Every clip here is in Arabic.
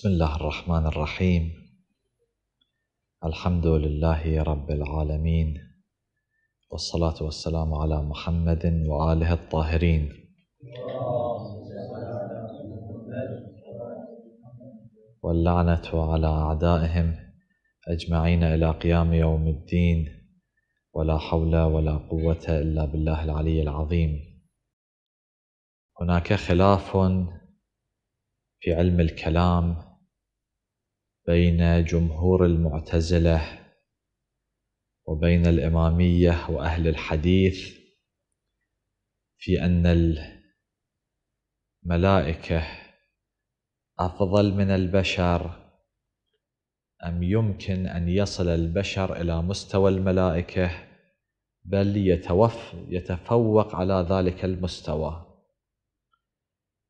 بسم الله الرحمن الرحيم الحمد لله رب العالمين والصلاة والسلام على محمد وآله الطاهرين واللعنة على أعدائهم أجمعين إلى قيام يوم الدين ولا حول ولا قوة إلا بالله العلي العظيم هناك خلاف في علم الكلام بين جمهور المعتزلة وبين الإمامية وأهل الحديث في أن الملائكة أفضل من البشر أم يمكن أن يصل البشر إلى مستوى الملائكة بل يتوف يتفوق على ذلك المستوى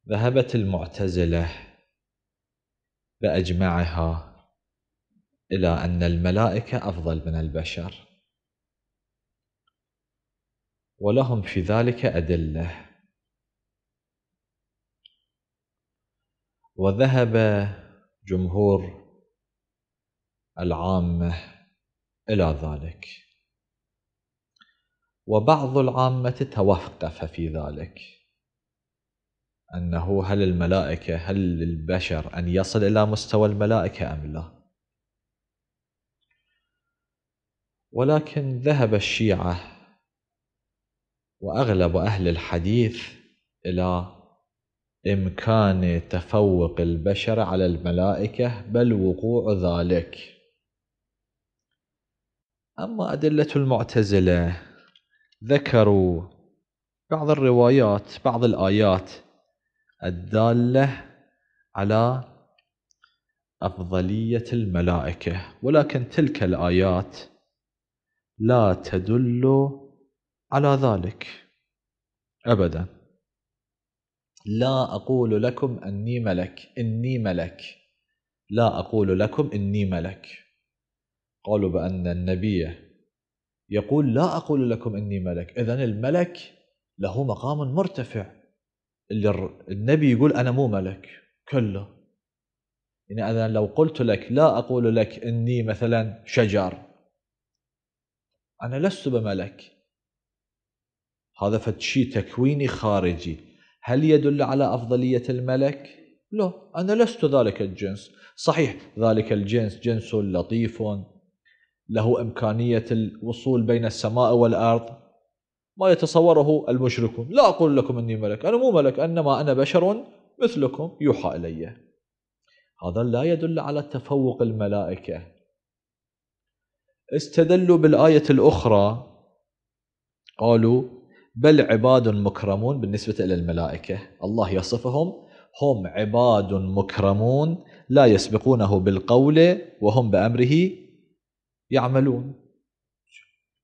ذهبت المعتزله بأجمعها إلى أن الملائكة أفضل من البشر ولهم في ذلك أدلة وذهب جمهور العامة إلى ذلك وبعض العامة توقف في ذلك أنه هل الملائكة هل البشر أن يصل إلى مستوى الملائكة أم لا ولكن ذهب الشيعة وأغلب أهل الحديث إلى إمكان تفوق البشر على الملائكة بل وقوع ذلك أما أدلة المعتزلة ذكروا بعض الروايات بعض الآيات الدالة على أفضلية الملائكة ولكن تلك الآيات لا تدل على ذلك أبدا لا أقول لكم أني ملك إني ملك لا أقول لكم إني ملك قالوا بأن النبي يقول لا أقول لكم إني ملك إذن الملك له مقام مرتفع اللي النبي يقول أنا مو ملك كله يعني أنا لو قلت لك لا أقول لك إني مثلا شجر أنا لست بملك هذا فتشي تكويني خارجي هل يدل على أفضلية الملك؟ لا أنا لست ذلك الجنس صحيح ذلك الجنس جنس لطيف له إمكانية الوصول بين السماء والأرض ما يتصوره المشركون لا أقول لكم أني ملك أنا مو ملك إنما أنا بشر مثلكم يوحى إلي هذا لا يدل على تفوق الملائكة استدلوا بالآية الأخرى قالوا بل عباد مكرمون بالنسبة إلى الملائكة الله يصفهم هم عباد مكرمون لا يسبقونه بالقول وهم بأمره يعملون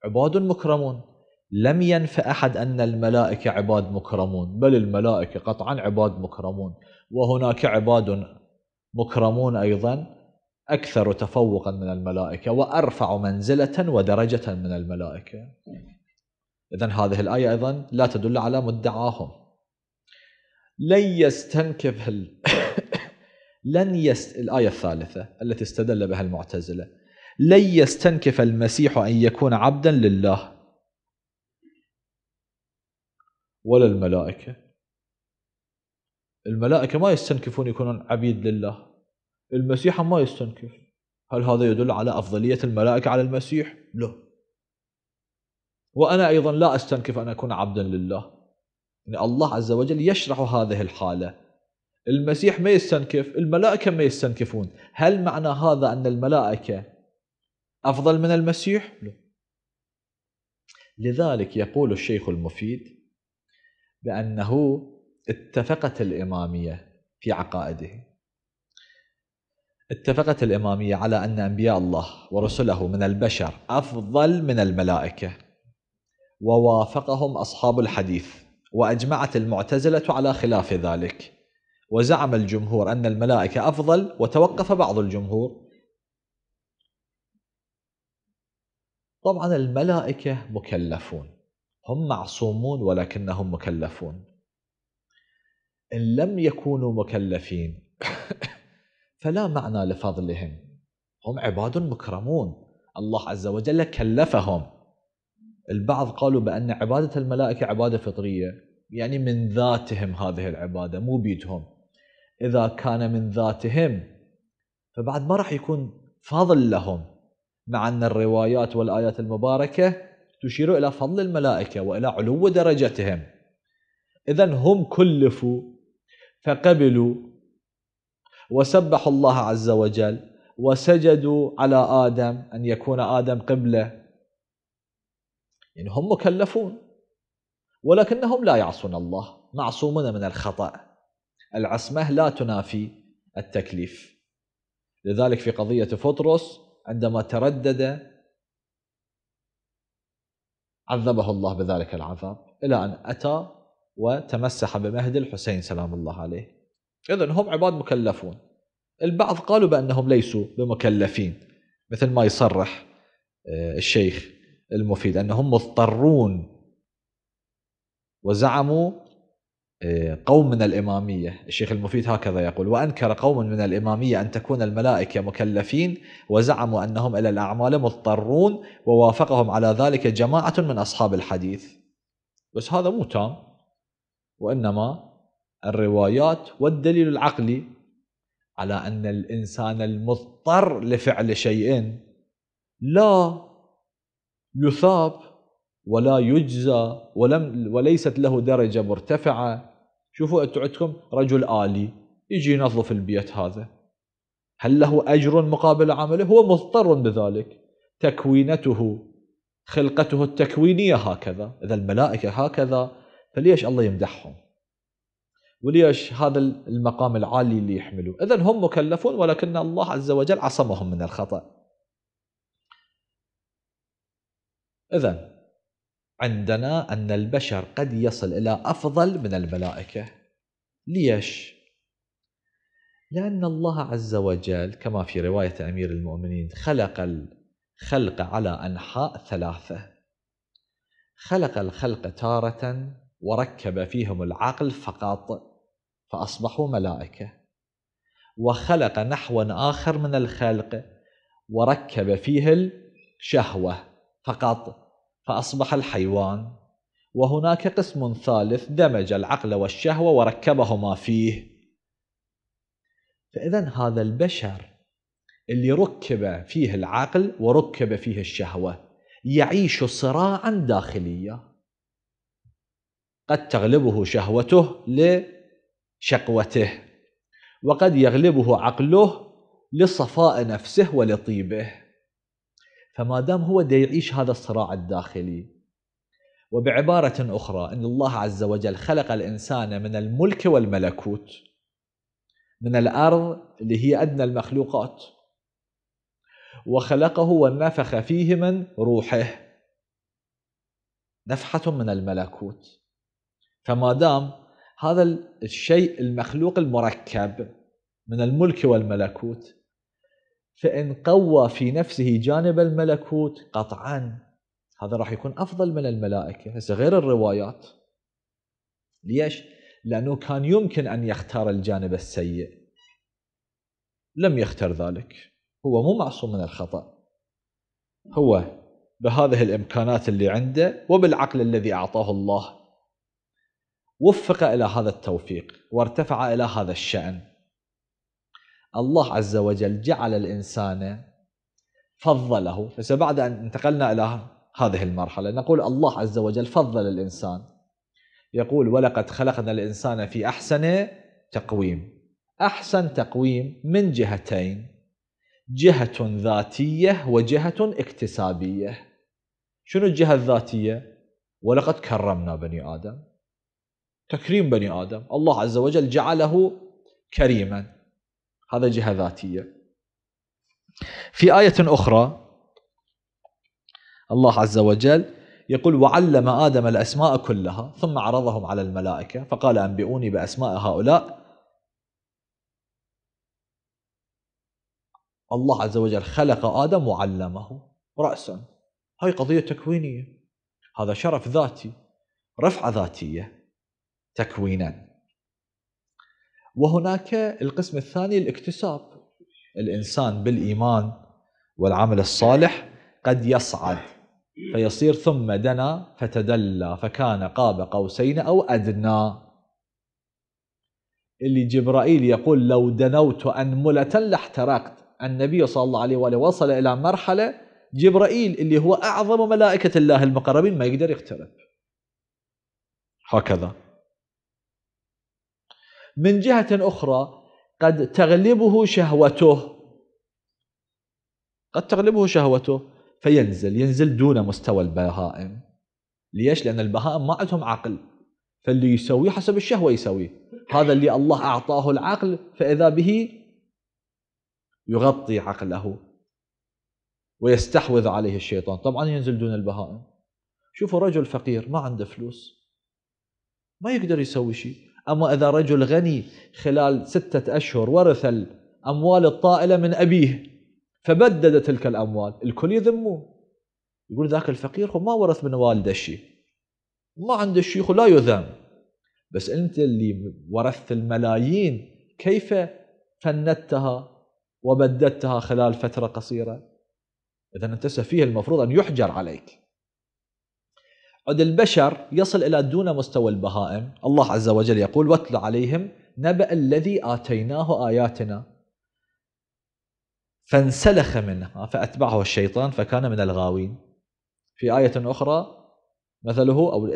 عباد مكرمون لم ينف أحد أن الملائكة عباد مكرمون بل الملائكة قطعا عباد مكرمون وهناك عباد مكرمون أيضا أكثر تفوقا من الملائكة وأرفع منزلة ودرجة من الملائكة إذا هذه الآية أيضا لا تدل على مدعاهم لن يستنكف ال... لن يست... الآية الثالثة التي استدل بها المعتزلة لن يستنكف المسيح أن يكون عبدا لله ولا الملائكة الملائكة ما يستنكفون يكونون عبيد لله المسيح ما يستنكف هل هذا يدل على أفضلية الملائكة على المسيح؟ لا وأنا أيضا لا أستنكف أن أكون عبدا لله إن الله عز وجل يشرح هذه الحالة المسيح ما يستنكف الملائكة ما يستنكفون هل معنى هذا أن الملائكة أفضل من المسيح؟ لا لذلك يقول الشيخ المفيد بأنه اتفقت الإمامية في عقائده اتفقت الإمامية على أن أنبياء الله ورسله من البشر أفضل من الملائكة ووافقهم أصحاب الحديث وأجمعت المعتزلة على خلاف ذلك وزعم الجمهور أن الملائكة أفضل وتوقف بعض الجمهور طبعا الملائكة مكلفون هم معصومون ولكنهم مكلفون إن لم يكونوا مكلفين فلا معنى لفضلهم هم عباد مكرمون الله عز وجل كلفهم البعض قالوا بأن عبادة الملائكة عبادة فطرية يعني من ذاتهم هذه العبادة مو بيدهم إذا كان من ذاتهم فبعد ما راح يكون فضل لهم مع أن الروايات والآيات المباركة تشير إلى فضل الملائكة وإلى علو درجتهم إذا هم كلفوا فقبلوا وسبحوا الله عز وجل وسجدوا على آدم أن يكون آدم قبلة يعني هم مكلفون ولكنهم لا يعصون الله معصومون من الخطأ العصمة لا تنافي التكليف لذلك في قضية فطرس عندما تردد عذبه الله بذلك العذاب إلى أن أتى وتمسح بمهد الحسين سلام الله عليه إذا هم عباد مكلفون البعض قالوا بأنهم ليسوا بمكلفين مثل ما يصرح آه، الشيخ المفيد أنهم مضطرون وزعموا قوم من الإمامية الشيخ المفيد هكذا يقول وأنكر قوم من الإمامية أن تكون الملائكة مكلفين وزعموا أنهم إلى الأعمال مضطرون ووافقهم على ذلك جماعة من أصحاب الحديث بس هذا مو تام وإنما الروايات والدليل العقلي على أن الإنسان المضطر لفعل شيء لا يثاب ولا يجزى ولم وليست له درجه مرتفعه شوفوا انتم عندكم رجل آلي يجي ينظف البيت هذا هل له أجر مقابل عمله هو مضطر بذلك تكوينته خلقته التكوينية هكذا إذا الملائكة هكذا فليش الله يمدحهم وليش هذا المقام العالي اللي يحمله؟ إذا هم مكلفون ولكن الله عز وجل عصمهم من الخطأ إذا عندنا أن البشر قد يصل إلى أفضل من الملائكة ليش؟ لأن الله عز وجل كما في رواية أمير المؤمنين خلق الخلق على أنحاء ثلاثة خلق الخلق تارة وركب فيهم العقل فقط فأصبحوا ملائكة وخلق نحو آخر من الخلق وركب فيه الشهوة فقط فأصبح الحيوان وهناك قسم ثالث دمج العقل والشهوة وركبهما فيه فإذا هذا البشر اللي ركب فيه العقل وركب فيه الشهوة يعيش صراعا داخليا قد تغلبه شهوته لشقوته وقد يغلبه عقله لصفاء نفسه ولطيبه فما دام هو دا يعيش هذا الصراع الداخلي وبعبارة أخرى أن الله عز وجل خلق الإنسان من الملك والملكوت من الأرض اللي هي أدنى المخلوقات وخلقه ونفخ فيه من روحه نفحة من الملكوت فما دام هذا الشيء المخلوق المركب من الملك والملكوت فإن قوى في نفسه جانب الملكوت قطعا هذا راح يكون أفضل من الملائكة هسه غير الروايات ليش؟ لأنه كان يمكن أن يختار الجانب السيء لم يختر ذلك هو مو معصوم من الخطأ هو بهذه الإمكانات اللي عنده وبالعقل الذي أعطاه الله وفق إلى هذا التوفيق وارتفع إلى هذا الشأن الله عز وجل جعل الإنسان فضله هسه بعد أن انتقلنا إلى هذه المرحلة نقول الله عز وجل فضل الإنسان يقول ولقد خلقنا الإنسان في أحسن تقويم أحسن تقويم من جهتين جهة ذاتية وجهة اكتسابية شنو الجهة الذاتية؟ ولقد كرمنا بني آدم تكريم بني آدم الله عز وجل جعله كريما هذا جهة ذاتية في آية أخرى الله عز وجل يقول وعلم آدم الأسماء كلها ثم عرضهم على الملائكة فقال أنبئوني بأسماء هؤلاء الله عز وجل خلق آدم وعلمه رأسا هاي قضية تكوينية هذا شرف ذاتي رفعة ذاتية تكوينا وهناك القسم الثاني الاكتساب الإنسان بالإيمان والعمل الصالح قد يصعد فيصير ثم دنا فتدلى فكان قاب قوسين أو أدنى اللي جبرائيل يقول لو دنوت أنملة لاحترقت النبي صلى الله عليه وآله وصل إلى مرحلة جبرائيل اللي هو أعظم ملائكة الله المقربين ما يقدر يخترق هكذا من جهة أخرى قد تغلبه شهوته قد تغلبه شهوته فينزل ينزل دون مستوى البهائم ليش؟ لأن البهائم ما عندهم عقل فاللي يسويه حسب الشهوة يسويه هذا اللي الله أعطاه العقل فإذا به يغطي عقله ويستحوذ عليه الشيطان طبعا ينزل دون البهائم شوفوا رجل فقير ما عنده فلوس ما يقدر يسوي شيء أما إذا رجل غني خلال ستة أشهر ورث الأموال الطائلة من أبيه فبدد تلك الأموال الكل يذمه يقول ذاك الفقير هو ما ورث من والده شيء ما عنده شيء لا يذم بس أنت اللي ورثت الملايين كيف فندتها وبددتها خلال فترة قصيرة إذا أنت سفيه المفروض أن يحجر عليك عد البشر يصل إلى دون مستوى البهائم الله عز وجل يقول واتل عليهم نبأ الذي آتيناه آياتنا فانسلخ منها فأتبعه الشيطان فكان من الغاوين في آية أخرى مثله أو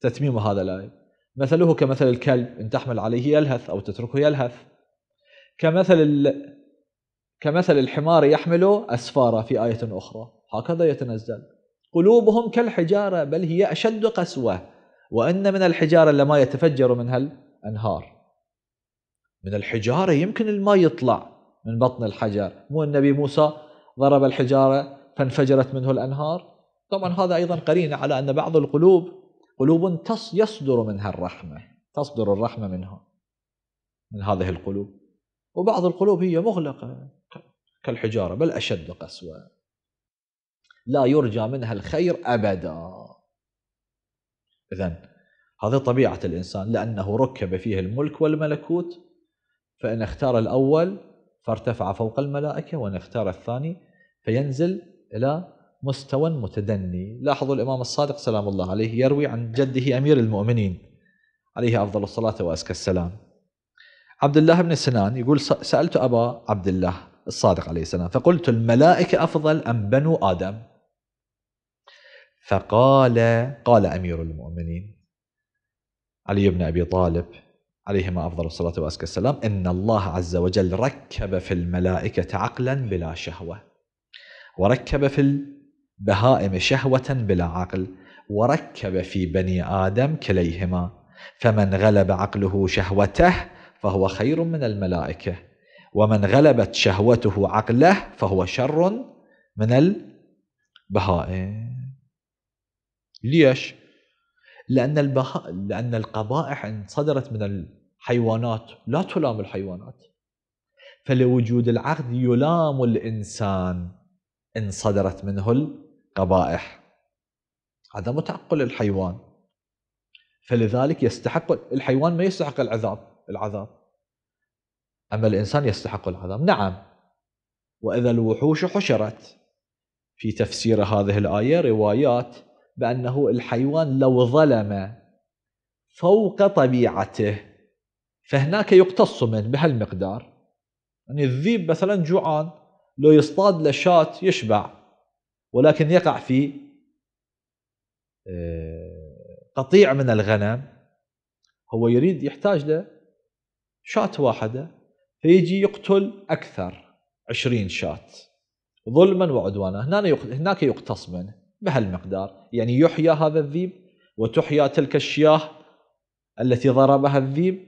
تتميم هذا الآية مثله كمثل الكلب إن تحمل عليه يلهث أو تتركه يلهث كمثل ال... كمثل الحمار يحمل أسفارا في آية أخرى هكذا يتنزل قلوبهم كالحجارة بل هي أشد قسوة وأن من الحجارة لما يتفجر منها الأنهار من الحجارة يمكن الماء يطلع من بطن الحجر مو النبي موسى ضرب الحجارة فانفجرت منه الأنهار طبعا هذا أيضا قرين على أن بعض القلوب قلوب يصدر منها الرحمة تصدر الرحمة منها من هذه القلوب وبعض القلوب هي مغلقة كالحجارة بل أشد قسوة لا يرجى منها الخير أبدا إذا هذه طبيعة الإنسان لأنه ركب فيه الملك والملكوت فإن اختار الأول فارتفع فوق الملائكة وإن اختار الثاني فينزل إلى مستوى متدني لاحظوا الإمام الصادق سلام الله عليه يروي عن جده أمير المؤمنين عليه أفضل الصلاة وأزكى السلام عبد الله بن سنان يقول سألت أبا عبد الله الصادق عليه السلام فقلت الملائكة أفضل أم بنو آدم فقال قال أمير المؤمنين علي بن أبي طالب عليهما أفضل الصلاة وأزكى السلام إن الله عز وجل ركب في الملائكة عقلا بلا شهوة وركب في البهائم شهوة بلا عقل وركب في بني آدم كليهما فمن غلب عقله شهوته فهو خير من الملائكة ومن غلبت شهوته عقله فهو شر من البهائم ليش؟ لأن البها... لأن القبائح إن صدرت من الحيوانات لا تلام الحيوانات فلوجود العقد يلام الإنسان إن صدرت منه القبائح هذا متعقل الحيوان فلذلك يستحق الحيوان ما يستحق العذاب العذاب أما الإنسان يستحق العذاب نعم وإذا الوحوش حشرت في تفسير هذه الآية روايات بأنه الحيوان لو ظلم فوق طبيعته فهناك يقتص منه بهالمقدار يعني الذيب مثلا جوعان لو يصطاد لشاة يشبع ولكن يقع في آه، قطيع من الغنم هو يريد يحتاج له شاة واحدة فيجي يقتل أكثر عشرين شاة ظلما وعدوانا هناك يقتص منه بهالمقدار يعني يحيى هذا الذيب وتحيى تلك الشياه التي ضربها الذيب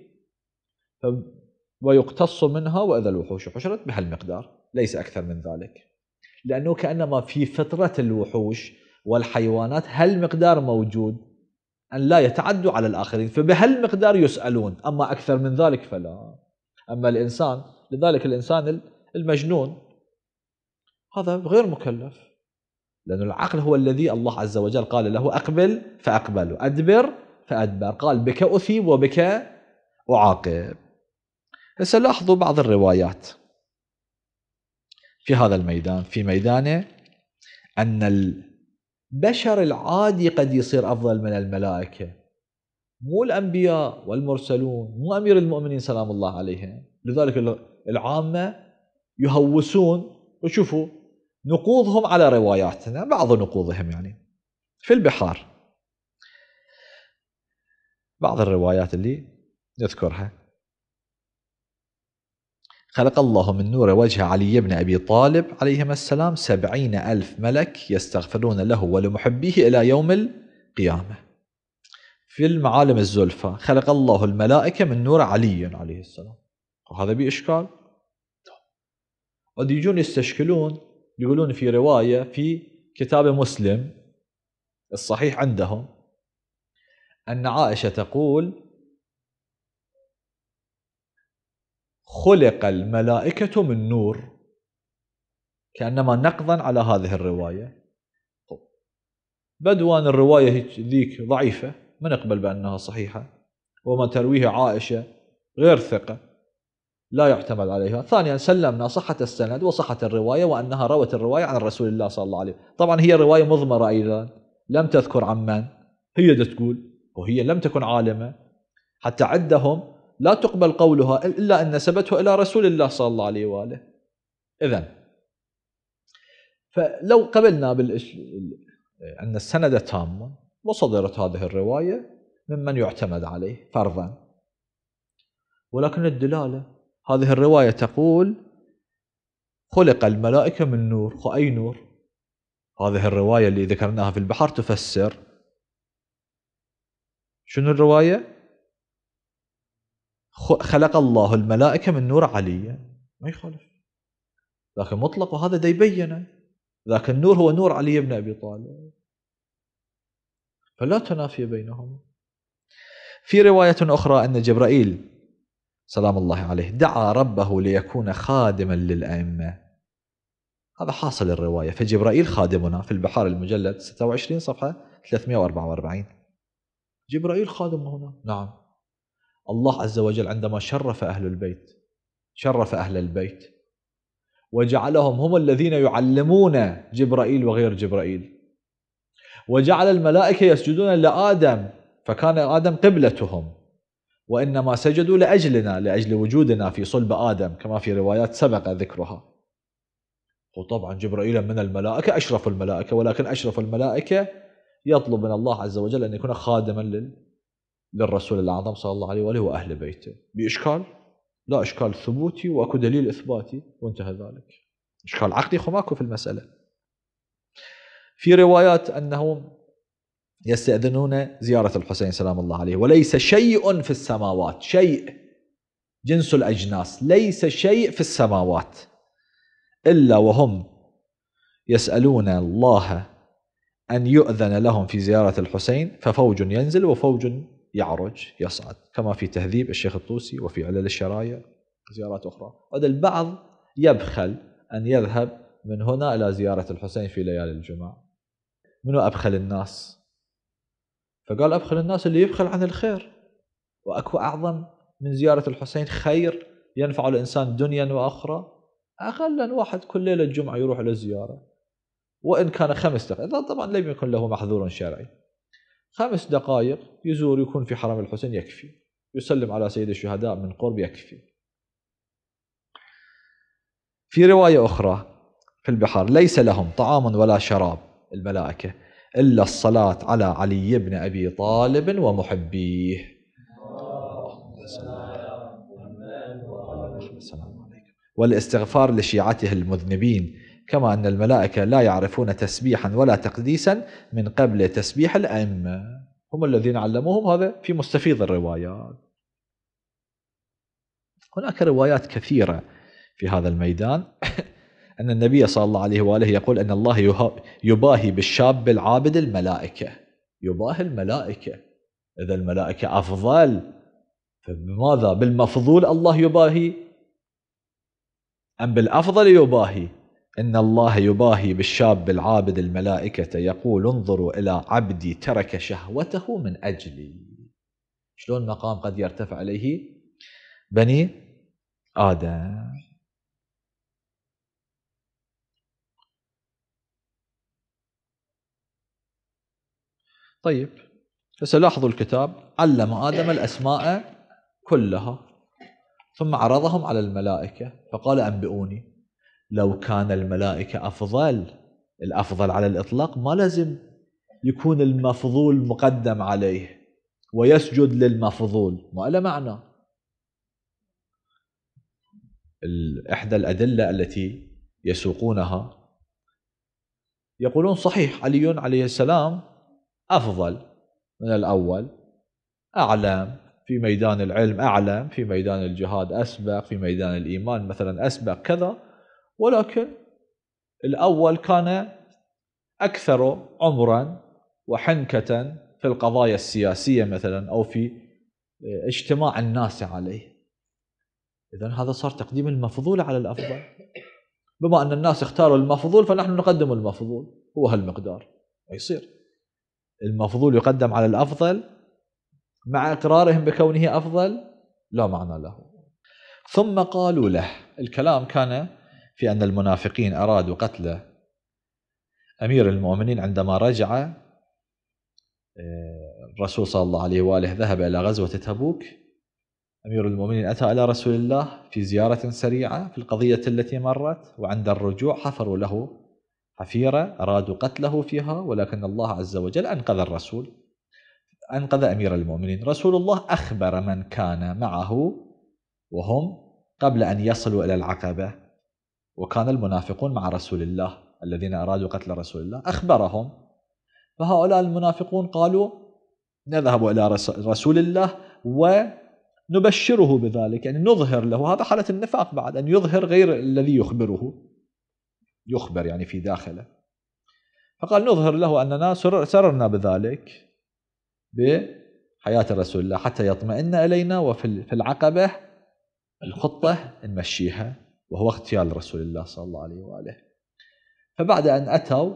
ويقتص منها وإذا الوحوش حشرت بهالمقدار ليس أكثر من ذلك لأنه كأنما في فطرة الوحوش والحيوانات هالمقدار موجود أن لا يتعدوا على الآخرين فبهالمقدار يسألون أما أكثر من ذلك فلا أما الإنسان لذلك الإنسان المجنون هذا غير مكلف لأن العقل هو الذي الله عز وجل قال له أقبل فأقبل أدبر فأدبر قال بك أثيب وبك أعاقب هسه لاحظوا بعض الروايات في هذا الميدان في ميدانه أن البشر العادي قد يصير أفضل من الملائكة مو الأنبياء والمرسلون مو أمير المؤمنين سلام الله عليهم لذلك العامة يهوسون وشوفوا نقوضهم على رواياتنا بعض نقوضهم يعني في البحار بعض الروايات اللي نذكرها خلق الله من نور وجه علي بن أبي طالب عليهما السلام سبعين ألف ملك يستغفرون له ولمحبيه إلى يوم القيامة في المعالم الزلفى خلق الله الملائكة من نور علي عليه السلام وهذا بإشكال طيب. قد يجون يستشكلون يقولون في رواية في كتاب مسلم الصحيح عندهم أن عائشة تقول خلق الملائكة من نور كأنما نقضا على هذه الرواية طيب. بدو أن الرواية ذيك ضعيفة ما نقبل بأنها صحيحة وما ترويه عائشة غير ثقة لا يعتمد عليها ثانيا سلمنا صحة السند وصحة الرواية وأنها روت الرواية عن رسول الله صلى الله عليه وسلم طبعا هي رواية مضمرة أيضا لم تذكر عن من هي تقول وهي لم تكن عالمة حتى عندهم لا تقبل قولها إلا أن نسبته إلى رسول الله صلى الله عليه وآله إذا فلو قبلنا بالإش... أن السند تام وصدرت هذه الرواية ممن يعتمد عليه فرضا ولكن الدلالة هذه الرواية تقول خلق الملائكة من نور أي نور هذه الرواية اللي ذكرناها في البحر تفسر شنو الرواية خلق الله الملائكة من نور علي ما يخالف لكن مطلق وهذا دا يبينه لكن النور هو نور علي بن أبي طالب فلا تنافي بينهما في رواية أخرى أن جبرائيل سلام الله عليه دعا ربه ليكون خادما للأئمة هذا حاصل الرواية فجبرائيل خادمنا في البحار المجلد 26 صفحة 344 جبرائيل خادمنا هنا نعم الله عز وجل عندما شرف أهل البيت شرف أهل البيت وجعلهم هم الذين يعلمون جبرائيل وغير جبرائيل وجعل الملائكة يسجدون لآدم فكان آدم قبلتهم وإنما سجدوا لأجلنا لأجل وجودنا في صلب آدم كما في روايات سبق ذكرها وطبعا جبرائيل من الملائكة أشرف الملائكة ولكن أشرف الملائكة يطلب من الله عز وجل أن يكون خادما لل... للرسول الأعظم صلى الله عليه وآله وأهل بيته بإشكال لا إشكال ثبوتي وأكو دليل إثباتي وانتهى ذلك إشكال عقدي خماكو في المسألة في روايات أنه يستأذنون زيارة الحسين سلام الله عليه وليس شيء في السماوات شيء جنس الأجناس ليس شيء في السماوات إلا وهم يسألون الله أن يؤذن لهم في زيارة الحسين ففوج ينزل وفوج يعرج يصعد كما في تهذيب الشيخ الطوسي وفي علل الشرايع زيارات أخرى هذا البعض يبخل أن يذهب من هنا إلى زيارة الحسين في ليالي الجمعة منو أبخل الناس فقال أبخل الناس اللي يبخل عن الخير وأكو أعظم من زيارة الحسين خير ينفع الإنسان دنيا وأخرى اقل واحد كل ليلة الجمعة يروح للزيارة وإن كان خمس دقائق إذا طبعا لم يكن له محظور شرعي خمس دقائق يزور يكون في حرم الحسين يكفي يسلم على سيد الشهداء من قرب يكفي في رواية أخرى في البحر ليس لهم طعام ولا شراب الملائكة إلا الصلاة على علي بن أبي طالب ومحبيه والاستغفار لشيعته المذنبين كما أن الملائكة لا يعرفون تسبيحا ولا تقديسا من قبل تسبيح الأئمة هم الذين علموهم هذا في مستفيض الروايات هناك روايات كثيرة في هذا الميدان أن النبي صلى الله عليه وآله يقول أن الله يباهي بالشاب العابد الملائكة يباهي الملائكة إذا الملائكة أفضل فبماذا بالمفضول الله يباهي أم بالأفضل يباهي إن الله يباهي بالشاب العابد الملائكة يقول انظروا إلى عبدي ترك شهوته من أجلي شلون مقام قد يرتفع إليه بني آدم طيب هسه لاحظوا الكتاب علم آدم الأسماء كلها ثم عرضهم على الملائكة فقال أنبئوني لو كان الملائكة أفضل الأفضل على الإطلاق ما لازم يكون المفضول مقدم عليه ويسجد للمفضول ما له معنى إحدى الأدلة التي يسوقونها يقولون صحيح علي عليه السلام افضل من الاول اعلم في ميدان العلم اعلم في ميدان الجهاد اسبق في ميدان الايمان مثلا اسبق كذا ولكن الاول كان اكثر عمرا وحنكه في القضايا السياسيه مثلا او في آه، اجتماع الناس عليه اذا هذا صار تقديم المفضول على الافضل بما ان الناس اختاروا المفضول فنحن نقدم المفضول هو هالمقدار ما يصير المفضول يقدم على الأفضل مع إقرارهم بكونه أفضل لا معنى له ثم قالوا له الكلام كان في أن المنافقين أرادوا قتل أمير المؤمنين عندما رجع آه، الرسول صلى الله عليه وآله ذهب إلى غزوة تبوك أمير المؤمنين أتى إلى رسول الله في زيارة سريعة في القضية التي مرت وعند الرجوع حفروا له حفيرة أرادوا قتله فيها ولكن الله عز وجل أنقذ الرسول أنقذ أمير المؤمنين رسول الله أخبر من كان معه وهم قبل أن يصلوا إلى العقبة وكان المنافقون مع رسول الله الذين أرادوا قتل رسول الله أخبرهم فهؤلاء المنافقون قالوا نذهب إلى رسول الله ونبشره بذلك يعني نظهر له هذا حالة النفاق بعد أن يظهر غير الذي يخبره يخبر يعني في داخله فقال نظهر له أننا سررنا بذلك بحياة رسول الله حتى يطمئن إلينا وفي العقبة الخطة نمشيها وهو اغتيال رسول الله صلى الله عليه وآله فبعد أن أتوا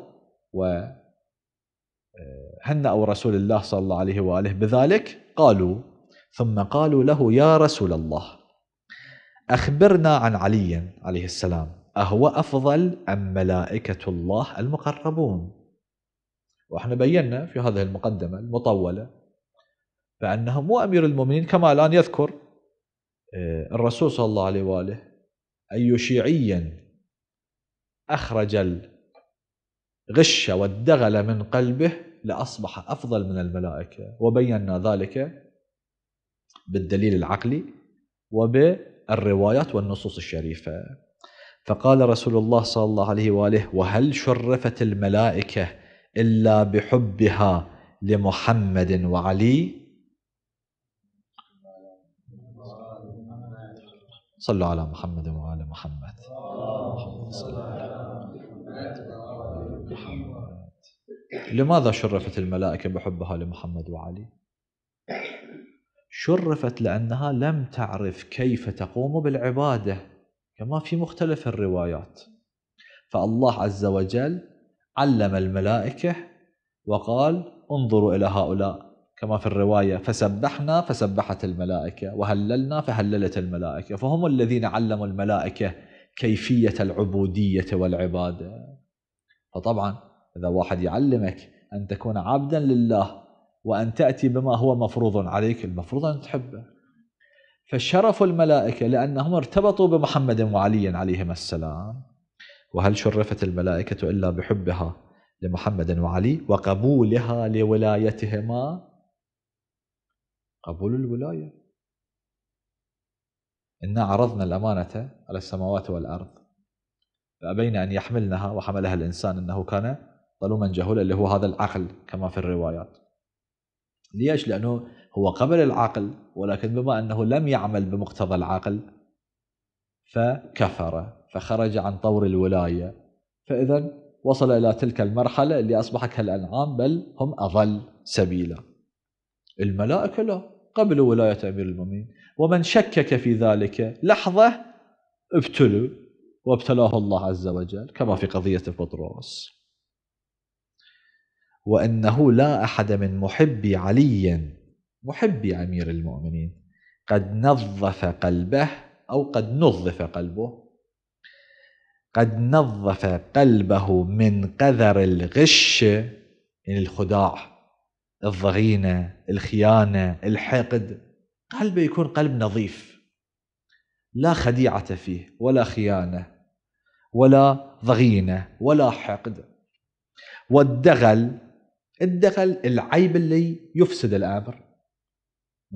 و آه، هنأوا رسول الله صلى الله عليه وآله بذلك قالوا ثم قالوا له يا رسول الله أخبرنا عن علي عليه السلام أهو أفضل أم ملائكة الله المقربون وإحنا بينا في هذه المقدمة المطولة فأنه مو أمير المؤمنين كما الآن يذكر آه، الرسول صلى الله عليه وآله أي شيعيا أخرج الغش والدغل من قلبه لأصبح أفضل من الملائكة وبينا ذلك بالدليل العقلي وبالروايات والنصوص الشريفة فقال رسول الله صلى الله عليه واله وهل شرفت الملائكه الا بحبها لمحمد وعلي صلوا على محمد وعلى محمد لماذا شرفت الملائكة بحبها لمحمد وعلي؟ شرفت لأنها لم تعرف كيف تقوم بالعبادة كما في مختلف الروايات فالله عز وجل علم الملائكة وقال انظروا إلى هؤلاء كما في الرواية فسبحنا فسبحت الملائكة وهللنا فهللت الملائكة فهم الذين علموا الملائكة كيفية العبودية والعبادة فطبعا إذا واحد يعلمك أن تكون عبدا لله وأن تأتي بما هو مفروض عليك المفروض أن تحبه فشرفوا الملائكة لأنهم ارتبطوا بمحمد وعلي عليهما السلام وهل شرفت الملائكة إلا بحبها لمحمد وعلي وقبولها لولايتهما قبول الولاية إنا عرضنا الأمانة على السماوات والأرض فأبين أن يحملنها وحملها الإنسان إنه كان ظلوما جهولا اللي هو هذا العقل كما في الروايات ليش؟ لأنه هو قبل العقل ولكن بما أنه لم يعمل بمقتضى العقل فكفر فخرج عن طور الولاية فإذا وصل إلى تلك المرحلة اللي أصبح كالأنعام بل هم أضل سبيلا الملائكة لا قبلوا ولاية أمير المؤمنين ومن شكك في ذلك لحظة ابتلوا وابتلاه الله عز وجل كما في قضية بطرس وأنه لا أحد من محبي علي محبي امير المؤمنين قد نظف قلبه او قد نظف قلبه قد نظف قلبه من قذر الغش يعني الخداع الضغينه الخيانه الحقد قلبه يكون قلب نظيف لا خديعه فيه ولا خيانه ولا ضغينه ولا حقد والدغل الدغل العيب اللي يفسد الامر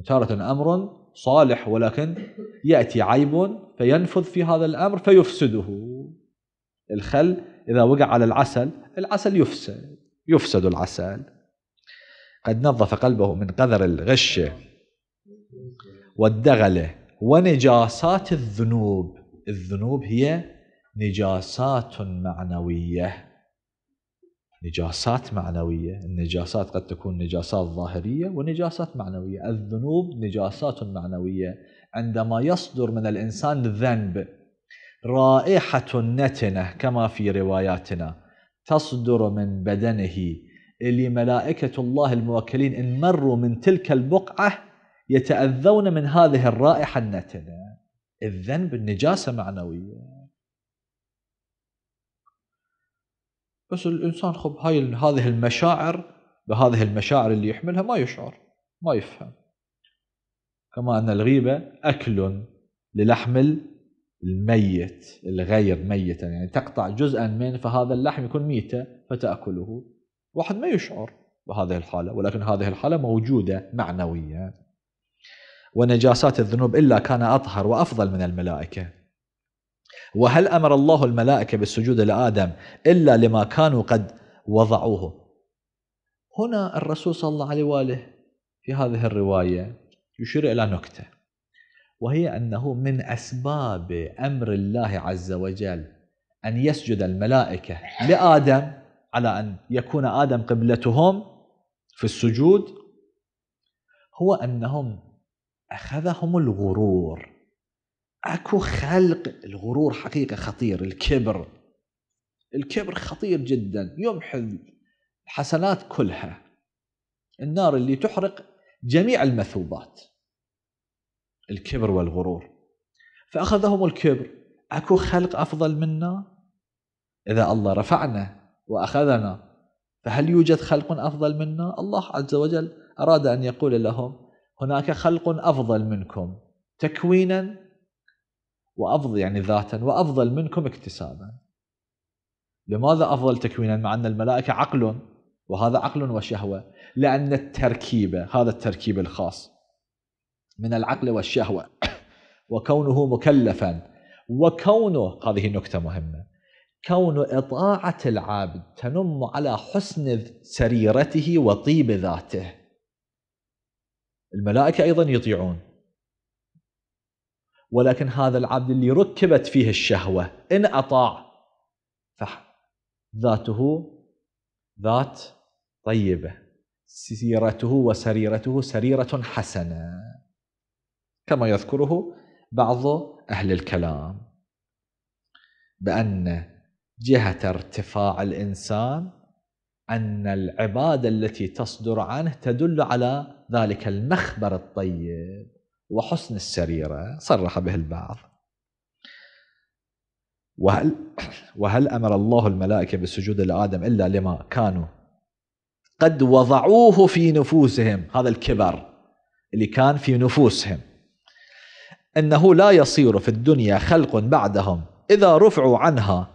تارة أمر صالح ولكن يأتي عيب فينفذ في هذا الأمر فيفسده الخل إذا وقع على العسل العسل يفسد يفسد العسل قد نظف قلبه من قذر الغشة والدغلة ونجاسات الذنوب الذنوب هي نجاسات معنوية نجاسات معنوية النجاسات قد تكون نجاسات ظاهرية ونجاسات معنوية الذنوب نجاسات معنوية عندما يصدر من الإنسان ذنب رائحة نتنة كما في رواياتنا تصدر من بدنه اللي ملائكة الله الموكلين إن مروا من تلك البقعة يتأذون من هذه الرائحة النتنة الذنب النجاسة معنوية بس الانسان خب هاي هذه المشاعر بهذه المشاعر اللي يحملها ما يشعر ما يفهم كما ان الغيبه اكل للحم الميت الغير ميتا يعني تقطع جزءا منه فهذا اللحم يكون ميتا فتاكله واحد ما يشعر بهذه الحاله ولكن هذه الحاله موجوده معنويا ونجاسات الذنوب الا كان اطهر وافضل من الملائكه وهل أمر الله الملائكة بالسجود لآدم إلا لما كانوا قد وضعوه هنا الرسول صلى الله عليه وآله في هذه الرواية يشير إلى نكتة وهي أنه من أسباب أمر الله عز وجل أن يسجد الملائكة لآدم على أن يكون آدم قبلتهم في السجود هو أنهم أخذهم الغرور اكو خلق الغرور حقيقه خطير الكبر الكبر خطير جدا يمحذ الحسنات كلها النار اللي تحرق جميع المثوبات الكبر والغرور فاخذهم الكبر اكو خلق افضل منا اذا الله رفعنا واخذنا فهل يوجد خلق افضل منا الله عز وجل اراد ان يقول لهم هناك خلق افضل منكم تكوينا وأفضل يعني ذاتا وأفضل منكم اكتسابا لماذا أفضل تكوينا مع أن الملائكة عقل وهذا عقل وشهوة لأن التركيبة هذا التركيب الخاص من العقل والشهوة وكونه مكلفا وكونه هذه نكتة مهمة كون إطاعة العابد تنم على حسن سريرته وطيب ذاته الملائكة أيضا يطيعون ولكن هذا العبد اللي ركبت فيه الشهوة إن أطاع فذاته ذات طيبة سيرته وسريرته سريرة حسنة كما يذكره بعض أهل الكلام بأن جهة ارتفاع الإنسان أن العبادة التي تصدر عنه تدل على ذلك المخبر الطيب وحسن السريرة صرح به البعض وهل, وهل أمر الله الملائكة بالسجود لآدم إلا لما كانوا قد وضعوه في نفوسهم هذا الكبر اللي كان في نفوسهم انه لا يصير في الدنيا خلق بعدهم اذا رفعوا عنها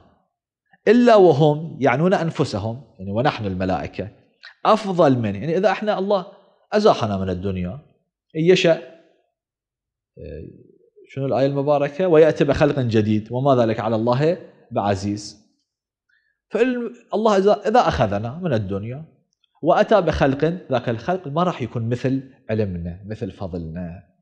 الا وهم يعنون انفسهم يعني ونحن الملائكه افضل من يعني اذا احنا الله ازاحنا من الدنيا يشاء شنو الآية المباركة ويأتي بخلق جديد وما ذلك على الله بعزيز فالله إذا أخذنا من الدنيا وأتى بخلق ذاك الخلق ما راح يكون مثل علمنا مثل فضلنا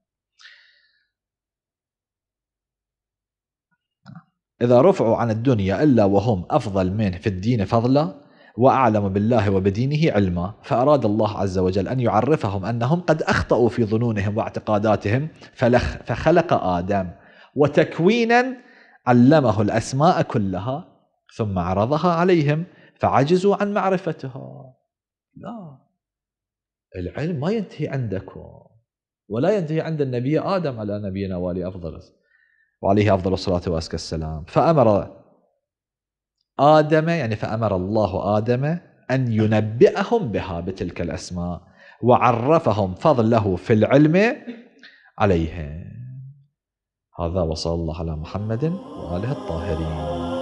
إذا رفعوا عن الدنيا إلا وهم أفضل منه في الدين فضلا واعلم بالله وبدينه علما فاراد الله عز وجل ان يعرفهم انهم قد اخطاوا في ظنونهم واعتقاداتهم فخلق ادم وتكوينا علمه الاسماء كلها ثم عرضها عليهم فعجزوا عن معرفتها لا العلم ما ينتهي عندكم ولا ينتهي عند النبي ادم على نبينا والي افضل وعليه افضل الصلاه وازكى السلام فامر آدم يعني فأمر الله آدم أن ينبئهم بها بتلك الأسماء وعرفهم فضله في العلم عليهم هذا وصلى الله على محمد وآله الطاهرين